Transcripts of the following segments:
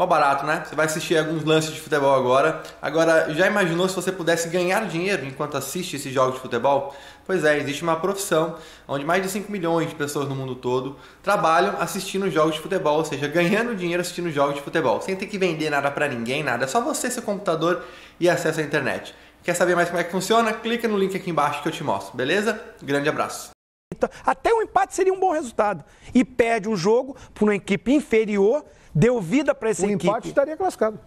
Mó barato, né? Você vai assistir alguns lances de futebol agora. Agora, já imaginou se você pudesse ganhar dinheiro enquanto assiste esses jogos de futebol? Pois é, existe uma profissão onde mais de 5 milhões de pessoas no mundo todo trabalham assistindo jogos de futebol, ou seja, ganhando dinheiro assistindo jogos de futebol, sem ter que vender nada para ninguém, nada, é só você, seu computador e acesso à internet. Quer saber mais como é que funciona? Clica no link aqui embaixo que eu te mostro, beleza? Grande abraço. Então, até um empate seria um bom resultado. E perde um jogo para uma equipe inferior deu vida para esse equipe. O empate estaria classificado.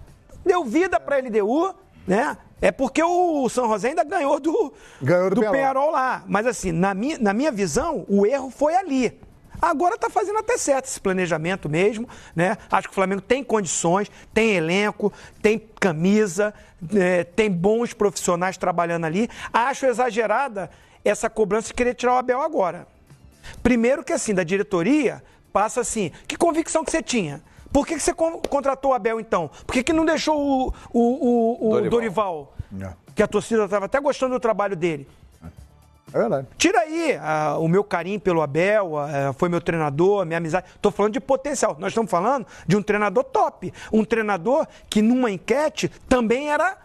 Deu vida para a LDU, né? É porque o São José ainda ganhou do, ganhou do, do Penharol. lá. Mas assim, na minha, na minha visão, o erro foi ali. Agora está fazendo até certo esse planejamento mesmo, né? Acho que o Flamengo tem condições, tem elenco, tem camisa, é, tem bons profissionais trabalhando ali. Acho exagerada essa cobrança de querer tirar o Abel agora. Primeiro que assim, da diretoria, passa assim, que convicção que você tinha? Por que, que você contratou o Abel então? Por que, que não deixou o, o, o, o Dorival? Dorival? É. Que a torcida estava até gostando do trabalho dele. É verdade. Tira aí ah, o meu carinho pelo Abel, ah, é, foi meu treinador, minha amizade. Estou falando de potencial. Nós estamos falando de um treinador top. Um treinador que numa enquete também era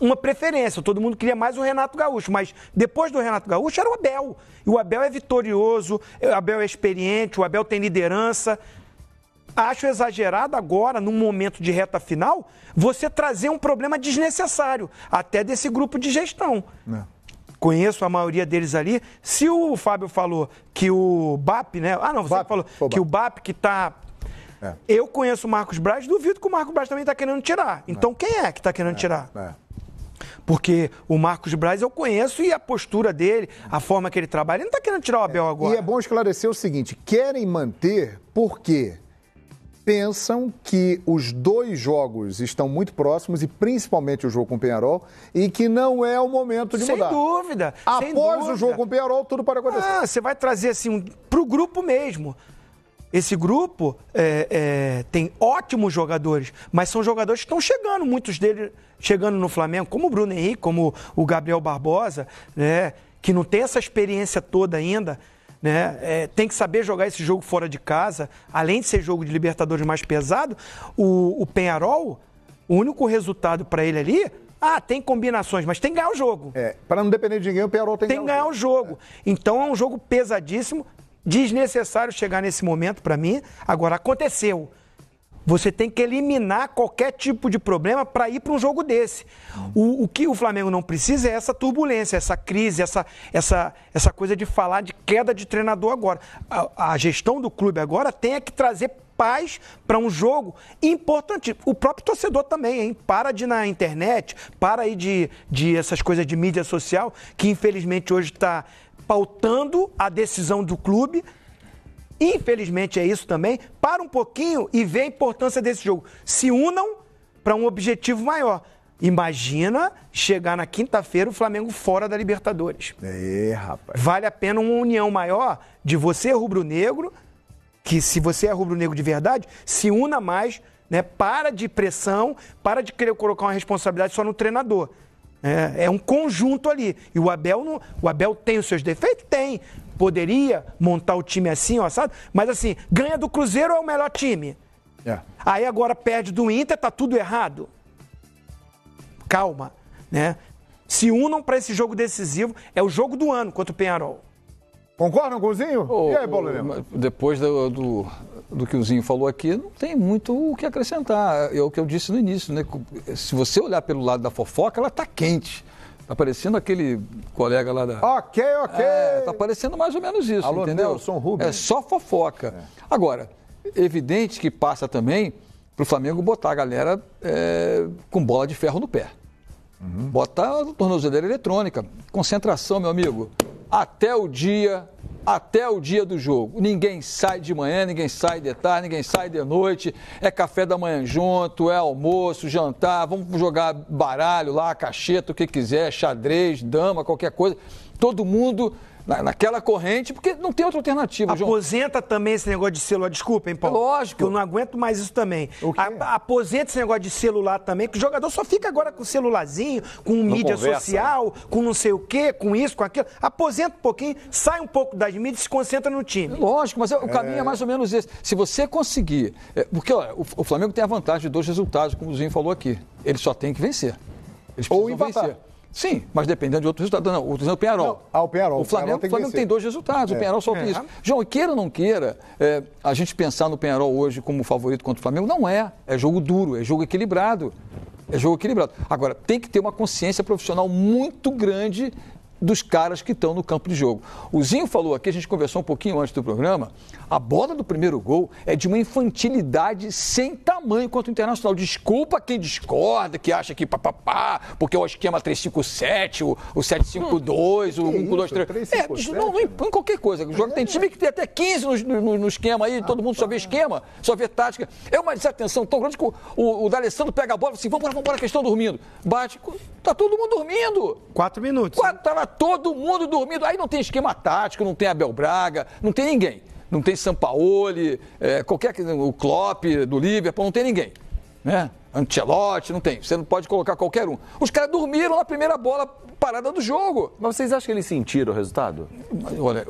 uma preferência. Todo mundo queria mais o Renato Gaúcho, mas depois do Renato Gaúcho era o Abel. E o Abel é vitorioso, é, o Abel é experiente, o Abel tem liderança acho exagerado agora, num momento de reta final, você trazer um problema desnecessário, até desse grupo de gestão. Não. É. Conheço a maioria deles ali. Se o Fábio falou que o BAP, né? Ah, não, você BAP, falou que o BAP que está é. Eu conheço o Marcos Braz, duvido que o Marcos Braz também está querendo tirar. É. Então é. quem é que está querendo é. tirar? É. Porque o Marcos Braz eu conheço e a postura dele, a forma que ele trabalha, ele não está querendo tirar o Abel agora. E é bom esclarecer o seguinte: querem manter porque pensam que os dois jogos estão muito próximos, e principalmente o jogo com o Penharol, e que não é o momento de sem mudar. Dúvida, Após sem dúvida. o jogo com o Penharol, tudo pode acontecer. Ah, você vai trazer assim um, para o grupo mesmo. Esse grupo é, é, tem ótimos jogadores, mas são jogadores que estão chegando, muitos deles chegando no Flamengo, como o Bruno Henrique, como o Gabriel Barbosa, né, que não tem essa experiência toda ainda né? É, tem que saber jogar esse jogo fora de casa, além de ser jogo de Libertadores mais pesado, o, o Penharol, o único resultado para ele ali ah, tem combinações, mas tem que ganhar o jogo. É, para não depender de ninguém, o Penarol tem, tem que ganhar o jogo. jogo. É. Então é um jogo pesadíssimo, desnecessário chegar nesse momento para mim. Agora, aconteceu. Você tem que eliminar qualquer tipo de problema para ir para um jogo desse. O, o, que o Flamengo não precisa é essa turbulência, essa crise, essa, essa, essa coisa de falar de queda de treinador agora. A, a gestão do clube agora tem é que trazer paz para um jogo importante. O próprio torcedor também, hein? Para de ir na internet, para aí de, de essas coisas de mídia social, que infelizmente hoje está pautando a decisão do clube Infelizmente é isso também. Para um pouquinho e vê a importância desse jogo. Se unam para um objetivo maior. Imagina chegar na quinta-feira o Flamengo fora da Libertadores. É, rapaz. Vale a pena uma união maior de você, rubro-negro, que se você é rubro-negro de verdade, se una mais, né? Para de pressão, para de querer colocar uma responsabilidade só no treinador. É, é um conjunto ali. E o Abel, não, o Abel tem os seus defeitos? Tem. Poderia montar o time assim, ó, sabe? Mas assim, ganha do Cruzeiro é o melhor time. É. Aí agora perde do Inter, tá tudo errado. Calma, né? Se unam para esse jogo decisivo, é o jogo do ano contra o Penharol. Concordam com o Zinho? e aí, Paulo Depois do, do, do, que o Zinho falou aqui, não tem muito o que acrescentar. É o que eu disse no início, né? Se você olhar pelo lado da fofoca, ela está quente. Tá parecendo aquele colega lá da. Ok, ok. É, tá parecendo mais ou menos isso, Alô, entendeu? Nelson Rubens. É só fofoca. É. Agora, evidente que passa também para o Flamengo botar a galera é, com bola de ferro no pé. Uhum. Bota tornozeleira eletrônica. Concentração, meu amigo. Até o dia, até o dia do jogo. Ninguém sai de manhã, ninguém sai de tarde, ninguém sai de noite. É café da manhã junto, é almoço, jantar. Vamos jogar baralho lá, cacheta, o que quiser, xadrez, dama, qualquer coisa. Todo mundo na, naquela corrente, porque não tem outra alternativa. Aposenta João. também esse negócio de celular. hein, Paulo. Lógico. Eu não aguento mais isso também. A, aposenta esse negócio de celular também, que o jogador só fica agora com o celularzinho, com não mídia conversa, né? social, né? com não sei o quê, com isso, com aquilo. Aposenta um pouquinho, sai um pouco das mídias e se concentra no time. Lógico, mas é, o caminho é, é mais ou menos esse. Se você conseguir. É, porque olha, o, o Flamengo tem a vantagem de dois resultados, como o Zinho falou aqui. Ele só tem que vencer. Eles Ou empatar. vencer. Sim, mas dependendo de outro resultado. Não, o o Penharol. ah, o Penharol. O Flamengo, o tem, tem, dois resultados. É. O Penharol só é. isso. João, queira ou não queira, é, a gente pensar no Penharol hoje como favorito contra o Flamengo, não é. É jogo duro, é jogo equilibrado. É jogo equilibrado. Agora, tem que ter uma consciência profissional muito grande dos caras que estão no campo de jogo. O Zinho falou aqui, a gente conversou um pouquinho antes do programa, a bola do primeiro gol é de uma infantilidade sem tamanho quanto o Internacional. Desculpa quem discorda, que acha que papapá, porque é o esquema 357, o, o 752, hum, o 1223. É, não, não impõe né? qualquer coisa. Joga, tem time que tem até 15 no, no, no esquema aí, ah, todo mundo só vê esquema, só vê tática. É uma desatenção tão grande que o, o, o D'Alessandro pega a bola e fala assim, vamos embora, vamos embora, que estão dormindo. Bate, Tá todo mundo dormindo. Quatro minutos. Quatro, tava todo mundo dormindo. Aí não tem esquema tático, não tem Abel Braga, não tem ninguém. Não tem Sampaoli, é, qualquer o Klopp do Liverpool, não tem ninguém. Né? Ancelotti, não tem. Você não pode colocar qualquer um. Os caras dormiram na primeira bola parada do jogo. Mas vocês acham que eles sentiram o resultado? Olha,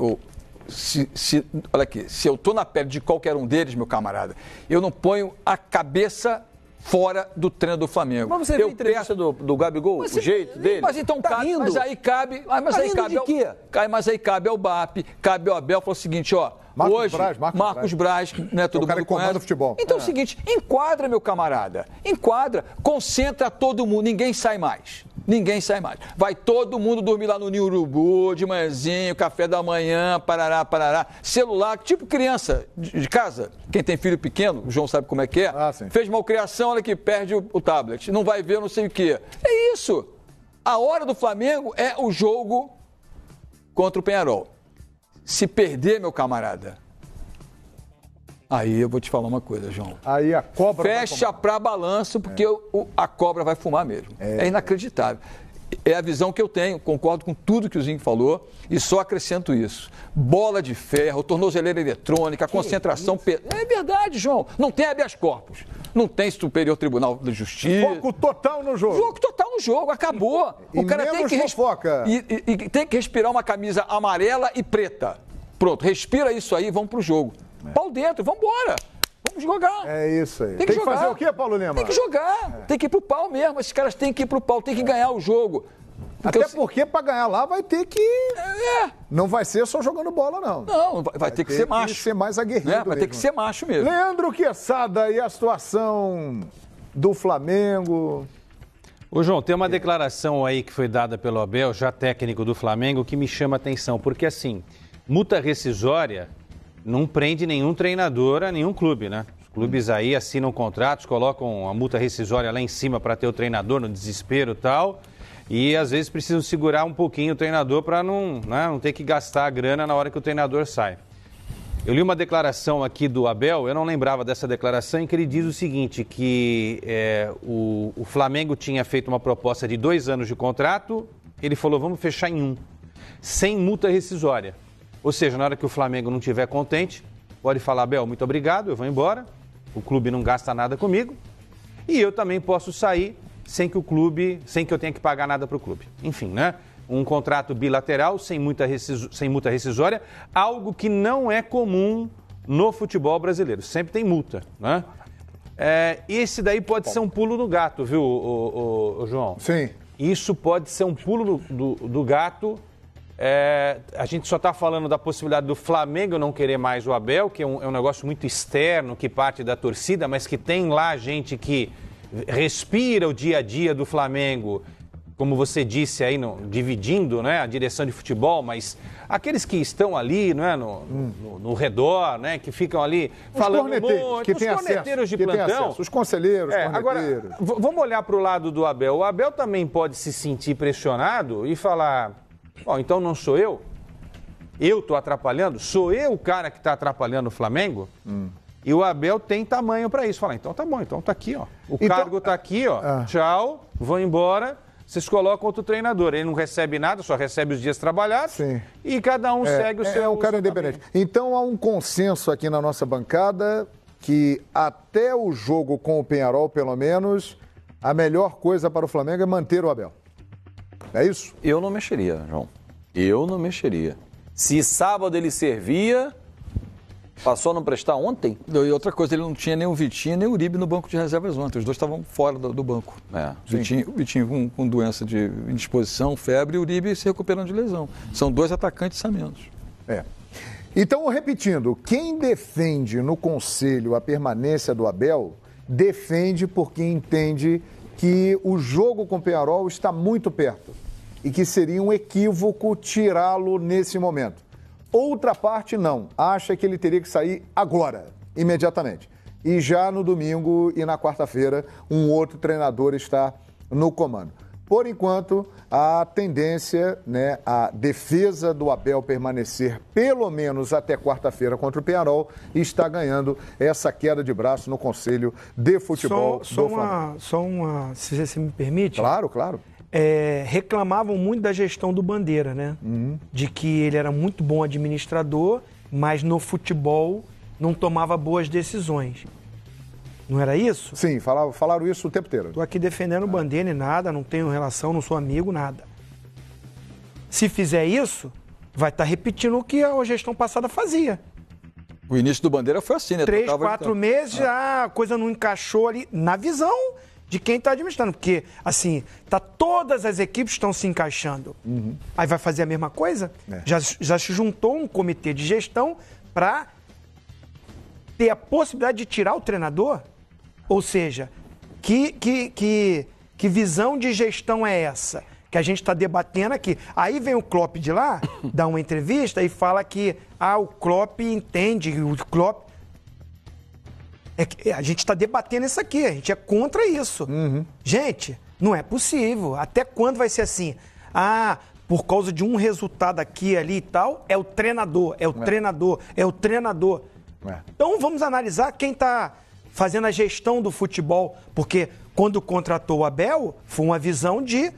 se, se, olha aqui, se eu tô na pele de qualquer um deles, meu camarada, eu não ponho a cabeça fora do treino do Flamengo. Mas você viu a entrevista peço... do, do Gabigol, mas, o jeito dele? Mas então tá cabe, mas aí cabe, ah, mas tá aí cabe ao, cai, mas aí cabe ao BAP, cabe ao Abel, falou o seguinte, ó, Marcos hoje, Braz, Marcos, Marcos Braz, Braz, né, é todo o cara mundo que o futebol. Então é. é o seguinte, enquadra meu camarada, enquadra, concentra todo mundo, ninguém sai mais ninguém sai mais. Vai todo mundo dormir lá no Ninho Urubu, de manhãzinho, café da manhã, parará, parará. Celular, tipo criança de casa. Quem tem filho pequeno, o João sabe como é que é. Ah, fez malcriação, olha que perde o, o tablet. Não vai ver não sei o quê. É isso. A hora do Flamengo é o jogo contra o Penharol. Se perder, meu camarada, Aí eu vou te falar uma coisa, João. Aí a cobra. Fecha para balanço, porque é. o, a cobra vai fumar mesmo. É, é inacreditável. É a visão que eu tenho, concordo com tudo que o Zinho falou e só acrescento isso. Bola de ferro, tornozeleira eletrônica, que concentração. É verdade, João. Não tem habeas corpus. Não tem Superior Tribunal de Justiça. Foco total no jogo. Foco total no jogo, acabou. E o cara tem que, e, e, e tem que respirar uma camisa amarela e preta. Pronto, respira isso aí e vamos pro jogo. É. Pau dentro, vamos Vamos jogar. É isso aí. Tem que, tem que fazer o quê, Paulo Lima? Tem que jogar. É. Tem que ir pro pau mesmo. Esses caras têm que ir pro pau, tem que ganhar o jogo. Porque Até eu... porque para ganhar lá vai ter que. É, é. Não vai ser só jogando bola, não. Não, vai, vai ter, que, ser macho. Que ser mais aguerrido. É, vai mesmo. ter que ser macho mesmo. Leandro Quessada e a situação do Flamengo. Ô, João, tem uma declaração aí que foi dada pelo Abel, já técnico do Flamengo, que me chama a atenção, porque assim, multa rescisória não prende nenhum treinador a nenhum clube, né? Os clubes aí assinam contratos, colocam a multa rescisória lá em cima para ter o treinador no desespero e tal. E às vezes precisam segurar um pouquinho o treinador para não, né, não ter que gastar a grana na hora que o treinador sai. Eu li uma declaração aqui do Abel, eu não lembrava dessa declaração, em que ele diz o seguinte: que é, o, o Flamengo tinha feito uma proposta de dois anos de contrato, ele falou, vamos fechar em um, sem multa rescisória. Ou seja, na hora que o Flamengo não tiver contente, pode falar, Bel, muito obrigado, eu vou embora. O clube não gasta nada comigo. E eu também posso sair sem que o clube, sem que eu tenha que pagar nada para o clube. Enfim, né? Um contrato bilateral sem, muita resciso, sem multa rescisória, algo que não é comum no futebol brasileiro. Sempre tem multa, né? É, esse daí pode ser um pulo no gato, viu, o, o, o João? Sim. Isso pode ser um pulo do, do, do gato é, a gente só está falando da possibilidade do Flamengo não querer mais o Abel, que é um, é um, negócio muito externo, que parte da torcida, mas que tem lá gente que respira o dia a dia do Flamengo, como você disse aí, no, dividindo né, a direção de futebol, mas aqueles que estão ali né, no, no, no redor, né, que ficam ali os falando muito, que os corneteiros acesso, de plantão. os conselheiros, é, corneteiros. Agora, vamos olhar para o lado do Abel. O Abel também pode se sentir pressionado e falar Bom, então não sou eu? Eu estou atrapalhando? Sou eu o cara que está atrapalhando o Flamengo? Hum. E o Abel tem tamanho para isso. Falar, ah, então tá bom, então tá aqui, ó. O então, cargo tá aqui, ó. Ah. Tchau, vou embora. Vocês colocam outro treinador. Ele não recebe nada, só recebe os dias trabalhados. Sim. E cada um é, segue o é, seu. É o cara independente. Então há um consenso aqui na nossa bancada que até o jogo com o Penharol, pelo menos, a melhor coisa para o Flamengo é manter o Abel. É isso? Eu não mexeria, João. Eu não mexeria. Se sábado ele servia, passou a não prestar ontem. E outra coisa, ele não tinha nem o Vitinho nem o Uribe no banco de reservas ontem. Os dois estavam fora do, do banco. É, Vitinho, o Vitinho com, com, doença de indisposição, febre, e o Uribe se recuperando de lesão. São dois atacantes a menos. É. Então, repetindo, quem defende no Conselho a permanência do Abel, defende porque entende que o jogo com o Penharol está muito perto e que seria um equívoco tirá-lo nesse momento. Outra parte não, acha que ele teria que sair agora, imediatamente. E já no domingo e na quarta-feira, um outro treinador está no comando. Por enquanto, a tendência, né, a defesa do Abel permanecer pelo menos até quarta-feira contra o Penarol está ganhando essa queda de braço no Conselho de Futebol só, só do uma, Flamengo. Só uma, se você me permite. Claro, claro é, reclamavam muito da gestão do Bandeira, né? Uhum. De que ele era muito bom administrador, mas no futebol não tomava boas decisões. Não era isso? Sim, falaram isso o tempo inteiro. Estou aqui defendendo o Bandeira e nada, não tenho relação, não sou amigo, nada. Se fizer isso, vai estar tá repetindo o que a gestão passada fazia. O início do Bandeira foi assim, né? Três, quatro meses, é. ah. a coisa não encaixou ali. Na visão de quem está administrando. Porque, assim, tá, todas as equipes estão se encaixando. Uhum. Aí vai fazer a mesma coisa? É. Já, já se juntou um comitê de gestão para ter a possibilidade de tirar o treinador? Ou seja, que, que, que, que visão de gestão é essa? Que a gente está debatendo aqui. Aí vem o Klopp de lá, dá uma entrevista e fala que ah, o Klopp entende, o Klopp é, é, a gente está debatendo isso aqui, a gente é contra isso. Uhum. Gente, não é possível. Até quando vai ser assim? Ah, por causa de um resultado aqui, ali e tal, é o treinador, é o é. treinador, é o treinador. É. Então vamos analisar quem está fazendo a gestão do futebol, porque quando contratou o Abel, foi uma visão de